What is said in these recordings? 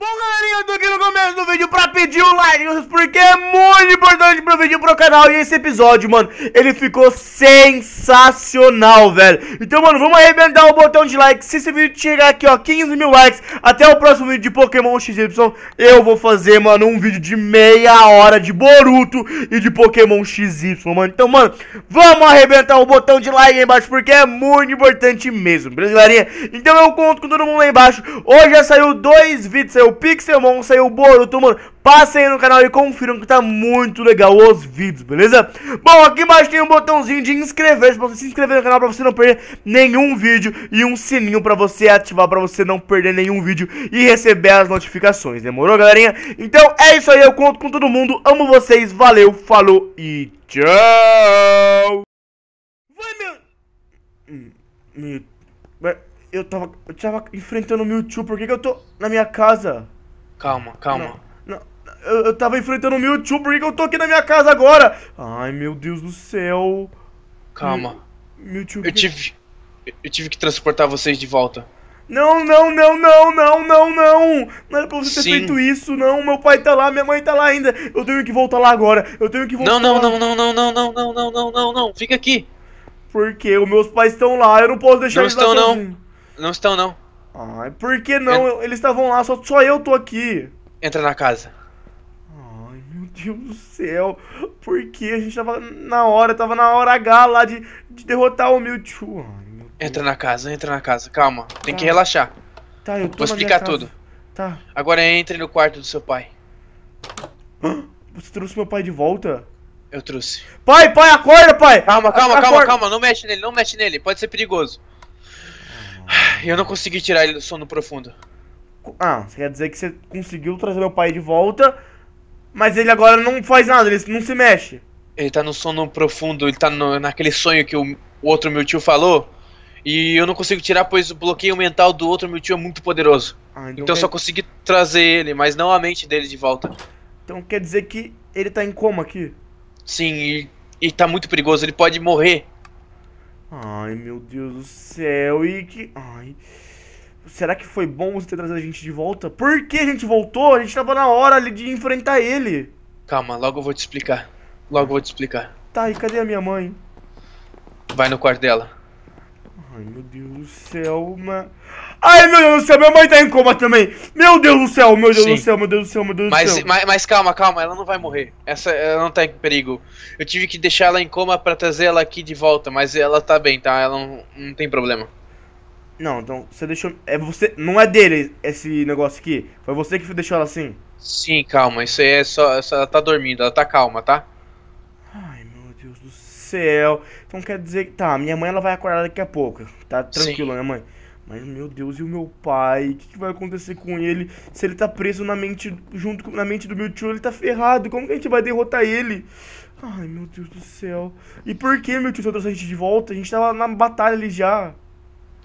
Bunga No do vídeo pra pedir um like, porque é muito importante pro vídeo pro canal. E esse episódio, mano, ele ficou sensacional, velho. Então, mano, vamos arrebentar o botão de like. Se esse vídeo chegar aqui, ó, 15 mil likes, até o próximo vídeo de Pokémon XY, eu vou fazer, mano, um vídeo de meia hora de Boruto e de Pokémon XY, mano. Então, mano, vamos arrebentar o botão de like aí embaixo, porque é muito importante mesmo, beleza, galerinha? Então eu conto com todo mundo lá embaixo. Hoje já saiu dois vídeos, saiu Pixelmon, saiu Boruto Naruto, passem aí no canal e confiram que tá muito legal os vídeos, beleza? Bom, aqui embaixo tem um botãozinho de inscrever-se pra você se inscrever no canal pra você não perder nenhum vídeo e um sininho pra você ativar pra você não perder nenhum vídeo e receber as notificações, demorou, galerinha? Então é isso aí, eu conto com todo mundo, amo vocês, valeu, falou e tchau! Vai, meu... Hum, hum, eu tava, eu tava enfrentando o Mewtwo, por que que eu tô na minha casa? Calma, calma. Não, não, eu, eu tava enfrentando o Mewtwo, por que eu tô aqui na minha casa agora? Ai, meu Deus do céu. Calma. Mewtwo... Eu tive... Eu tive que transportar vocês de volta. Não, não, não, não, não, não, não! Não era pra você ter Sim. feito isso, não. Meu pai tá lá, minha mãe tá lá ainda. Eu tenho que voltar lá agora. Eu tenho que voltar. Não, não, lá. não, não, não, não, não, não, não, não, não, não. Fica aqui. Porque os meus pais estão lá, eu não posso deixar não eles estão, lá Não. não estão, não. Ai, por que não? Entra... É. Eles estavam lá, só, só eu tô aqui. Entra na casa. Ai, meu Deus do céu. Por que a gente tava na hora, tava na hora H lá de, de derrotar o Mewtwo? Ai, entra na casa, entra na casa, calma. Tem que tá. relaxar. Tá, eu tô Vou explicar tudo. Tá. Agora entre no quarto do seu pai. Você trouxe meu pai de volta? Eu trouxe. Pai, pai, acorda, pai! Calma, calma, acorda. calma, calma. Não mexe nele, não mexe nele. Pode ser perigoso. Eu não consegui tirar ele do sono profundo. Ah, você quer dizer que você conseguiu trazer meu pai de volta, mas ele agora não faz nada, ele não se mexe. Ele tá no sono profundo, ele tá no, naquele sonho que o, o outro meu tio falou. E eu não consigo tirar, pois o bloqueio mental do outro meu tio é muito poderoso. Ah, então, então quer... só consegui trazer ele, mas não a mente dele de volta. Então quer dizer que ele tá em coma aqui? Sim, e, e tá muito perigoso, ele pode morrer Ai, meu Deus do céu. E que. Ai. Será que foi bom você ter trazido a gente de volta? Por que a gente voltou? A gente tava na hora ali de enfrentar ele. Calma, logo eu vou te explicar. Logo eu vou te explicar. Tá, e cadê a minha mãe? Vai no quarto dela. Ai, meu Deus do céu, mano. Ai, meu Deus do céu, minha mãe tá em coma também. Meu Deus do céu, meu Deus Sim. do céu, meu Deus do céu, meu Deus mas, do céu. Mas, mas calma, calma, ela não vai morrer. Essa, ela não tá em perigo. Eu tive que deixar ela em coma pra trazer ela aqui de volta, mas ela tá bem, tá? Ela não, não tem problema. Não, então, você deixou... É você... Não é dele esse negócio aqui? Foi você que deixou ela assim? Sim, calma, isso aí é só... É ela tá dormindo, ela tá calma, tá? Ai, meu Deus do céu céu. Então quer dizer que tá, minha mãe ela vai acordar daqui a pouco. Tá tranquilo, Sim. né, mãe? Mas meu Deus, e o meu pai? O que, que, vai acontecer com ele? Se ele tá preso na mente, junto com, na mente do meu tio, ele tá ferrado. Como que a gente vai derrotar ele? Ai, meu Deus do céu. E por que meu tio só trouxe a gente de volta? A gente tava na batalha ali já.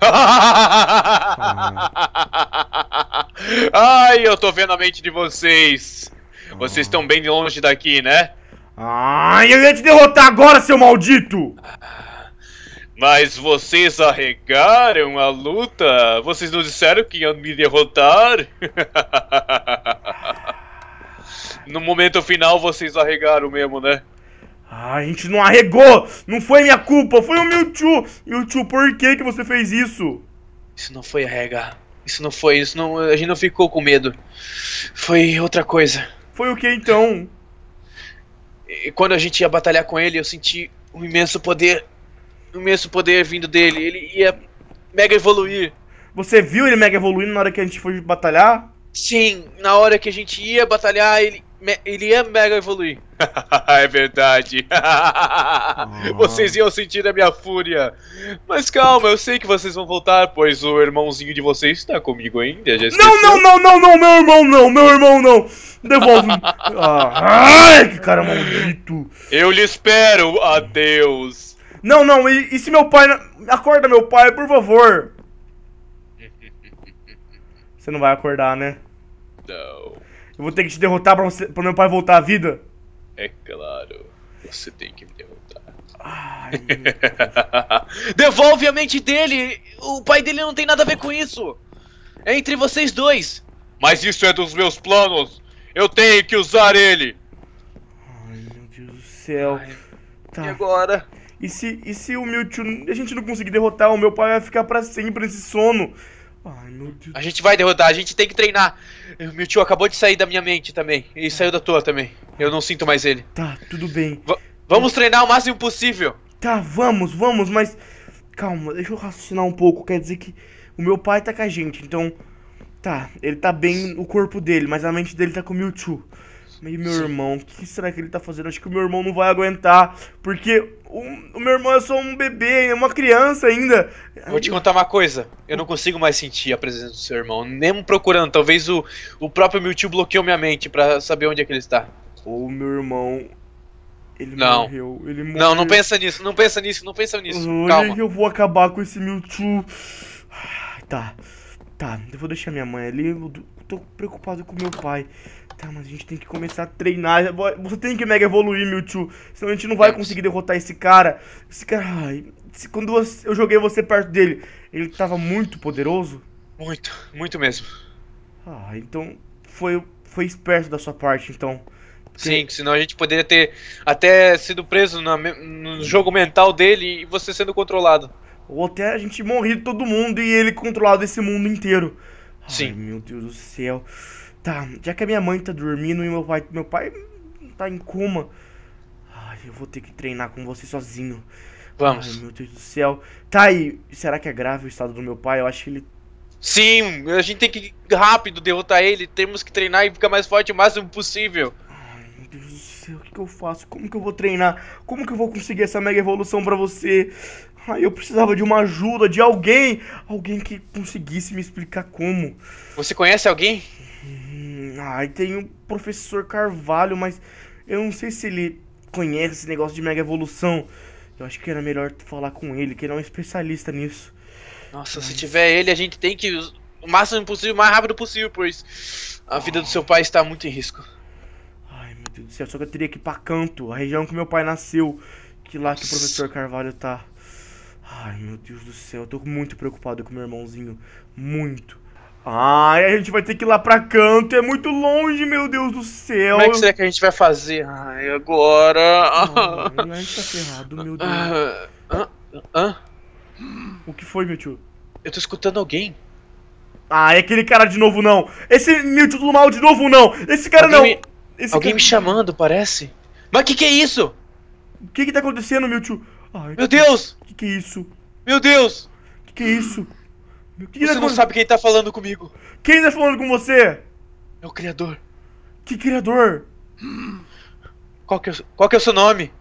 Ai, eu tô vendo a mente de vocês. Vocês estão bem longe daqui, né? Ai, eu ia te derrotar agora, seu maldito! Mas vocês arregaram a luta? Vocês não disseram que iam me derrotar? no momento final vocês arregaram mesmo, né? Ah, a gente não arregou! Não foi minha culpa, foi o meu tio! o tio, por que, que você fez isso? Isso não foi arrega. Isso não foi, isso não. A gente não ficou com medo. Foi outra coisa. Foi o que então? E quando a gente ia batalhar com ele, eu senti um imenso poder. Um imenso poder vindo dele. Ele ia mega evoluir. Você viu ele mega evoluindo na hora que a gente foi batalhar? Sim, na hora que a gente ia batalhar, ele ele ia mega evoluir. é verdade. vocês iam sentir a minha fúria. Mas calma, eu sei que vocês vão voltar, pois o irmãozinho de vocês está comigo ainda. Já não, não, não, não, não, meu irmão não, meu irmão não. Devolve. ah, ai, que cara maldito. Eu lhe espero. Adeus. Não, não, e, e se meu pai. Acorda, meu pai, por favor. Você não vai acordar, né? Não. Eu vou ter que te derrotar pra, você, pra meu pai voltar à vida? É claro, você tem que me derrotar. Ai, Devolve a mente dele! O pai dele não tem nada a ver com isso! É entre vocês dois! Mas isso é dos meus planos! Eu tenho que usar ele! Ai, meu Deus do céu. Ai, tá. E agora? E se, e se o meu tio. A gente não conseguir derrotar, o meu pai vai ficar para sempre nesse sono. Ai, meu Deus. A gente vai derrotar, a gente tem que treinar. Meu tio acabou de sair da minha mente também. E saiu da tua também. Eu não sinto mais ele. Tá, tudo bem. V vamos eu... treinar o máximo possível. Tá, vamos, vamos, mas. Calma, deixa eu raciocinar um pouco. Quer dizer que o meu pai tá com a gente, então. Tá, ele tá bem o corpo dele, mas a mente dele tá com o Mewtwo. E meu Sim. irmão, o que será que ele tá fazendo? Acho que o meu irmão não vai aguentar, porque o, o meu irmão é só um bebê, é uma criança ainda. Vou te contar uma coisa, eu não consigo mais sentir a presença do seu irmão, nem procurando. Talvez o, o próprio Mewtwo bloqueou minha mente para saber onde é que ele está. O meu irmão, ele não. Morreu, ele morreu. Não, não pensa nisso, não pensa nisso, não pensa nisso. Olha Calma. eu vou acabar com esse Mewtwo. Ah, tá, tá, eu vou deixar minha mãe ali tô preocupado com meu pai. Tá, mas a gente tem que começar a treinar. Você tem que mega evoluir, Mewtwo. Senão a gente não vai é. conseguir derrotar esse cara. Esse cara. Ai, quando eu joguei você perto dele, ele tava muito poderoso? Muito, muito mesmo. Ah, então foi, foi esperto da sua parte, então. Porque... Sim, senão a gente poderia ter até sido preso na, no jogo mental dele e você sendo controlado. Ou até a gente morrido todo mundo e ele controlado esse mundo inteiro. Sim. Ai, meu Deus do céu. Tá, já que a minha mãe tá dormindo e meu pai, meu pai tá em coma. Ai, eu vou ter que treinar com você sozinho. Vamos. Ai, meu Deus do céu. Tá aí, será que é grave o estado do meu pai? Eu acho que ele. Sim, a gente tem que ir rápido derrotar ele. Temos que treinar e ficar mais forte o máximo possível. Ai, meu Deus do céu céu, o que, que, eu faço? Como que eu vou treinar? Como que eu vou conseguir essa mega evolução pra você? Ai, eu precisava de uma ajuda, de alguém. Alguém que conseguisse me explicar como. Você conhece alguém? Hum, ai, tem o um professor Carvalho, mas eu não sei se ele conhece esse negócio de mega evolução. Eu acho que era melhor falar com ele, que ele é um especialista nisso. Nossa, mas... se tiver ele, a gente tem que o máximo possível, o mais rápido possível, pois a vida do seu pai está muito em risco norte do céu. Só que eu teria que ir pra canto, a região que meu pai nasceu. Que lá que o professor Carvalho tá. Ai, meu Deus do céu, eu tô muito preocupado com meu irmãozinho. Muito. Ai, a gente vai ter que ir lá pra canto, é muito longe, meu Deus do céu. Como é que será que a gente vai fazer? Ai, agora. Ai, a gente tá ferrado, meu Deus. Ah, Hã? Ah, ah. O que foi, meu tio? Eu tô escutando alguém. Ah, é aquele cara de novo não. Esse Mewtwo do mal de novo não. Esse cara alguém não. Me... Esse Alguém cara... me chamando, parece. Mas que que é isso? O que que tá acontecendo, meu tio? Ai, meu Deus! Que que é isso? Meu Deus! Que que é isso? Que que você tá não sabe quem tá falando comigo. Quem tá falando com você? É o Criador. Que Criador? Qual que é, qual que é o seu nome?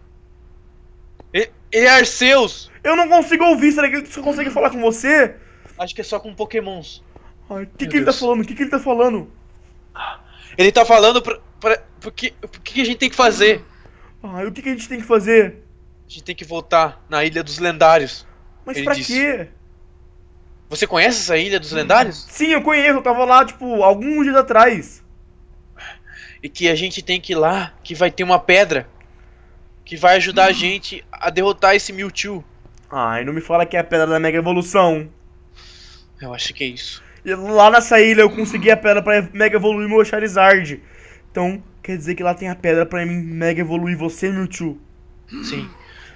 Ele, é Arceus! Eu não consigo ouvir, será que ele só consegue falar com você? Acho que é só com pokémons. Ai, que, que ele tá falando? O que, que ele tá falando? Ah. Ele tá falando pra. porque, o que a gente tem que fazer? Ah, o que, que, a gente tem que fazer? A gente tem que voltar na Ilha dos Lendários. Mas pra disse. quê? Você conhece essa Ilha dos Lendários? Sim, eu conheço. Eu tava lá, tipo, alguns dias atrás. E que a gente tem que ir lá, que vai ter uma pedra. Que vai ajudar hum. a gente a derrotar esse Mewtwo. Ai, ah, não me fala que é a pedra da Mega Evolução. Eu acho que é isso lá nessa ilha eu consegui a pedra pra mega evoluir meu Charizard. Então, quer dizer que lá tem a pedra pra mim mega evoluir você, meu tio. Sim.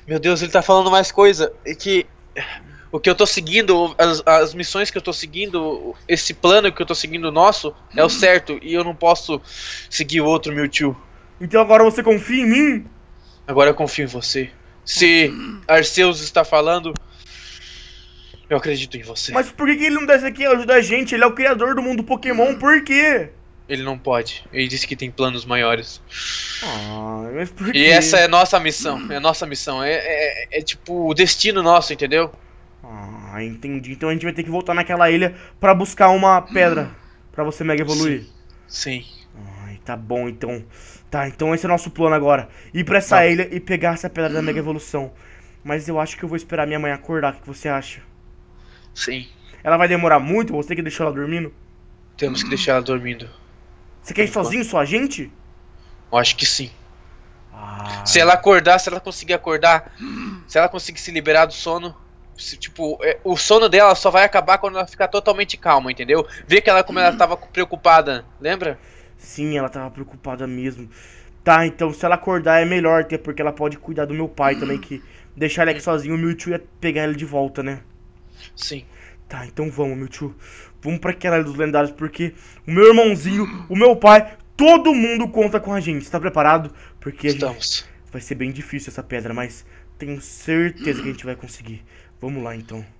Meu Deus, ele tá falando mais coisa. É que. O que eu tô seguindo, as, as missões que eu tô seguindo, esse plano que eu tô seguindo nosso, é o certo. E eu não posso seguir outro, meu tio. Então agora você confia em mim? Agora eu confio em você. Se Arceus está falando, eu acredito em você. Mas por que, ele não desce aqui e ajuda a gente? Ele é o criador do mundo Pokémon, hum. por quê? Ele não pode. Ele disse que tem planos maiores. Ah, mas por quê? E essa é nossa missão. É nossa missão. É, é, é tipo o destino nosso, entendeu? Ah, entendi. Então a gente vai ter que voltar naquela ilha para buscar uma pedra hum. para você mega evoluir. Sim. Sim. Ai, tá bom então. Tá, então esse é o nosso plano agora. Ir pra essa tá. ilha e pegar essa pedra da mega evolução. Mas eu acho que eu vou esperar minha mãe acordar. O que você acha? Sim. Ela vai demorar muito? Você que deixar ela dormindo? Temos que deixar ela dormindo. Você quer ir sozinho, só a gente? Eu acho que sim. Ah. Se ela acordar, se ela conseguir acordar, se ela conseguir se liberar do sono, se, tipo, é, o sono dela só vai acabar quando ela ficar totalmente calma, entendeu? Vê que ela como ela tava preocupada, lembra? Sim, ela tava preocupada mesmo. Tá, então se ela acordar é melhor, ter, porque ela pode cuidar do meu pai também, que deixar ele aqui sozinho, o Mewtwo ia pegar ele de volta, né? Sim. Tá, então vamos, meu tio. Vamos pra aquela dos lendários, porque o meu irmãozinho, o meu pai, todo mundo conta com a gente. tá preparado? Porque Estamos. vai ser bem difícil essa pedra, mas tenho certeza que a gente vai conseguir. Vamos lá, então.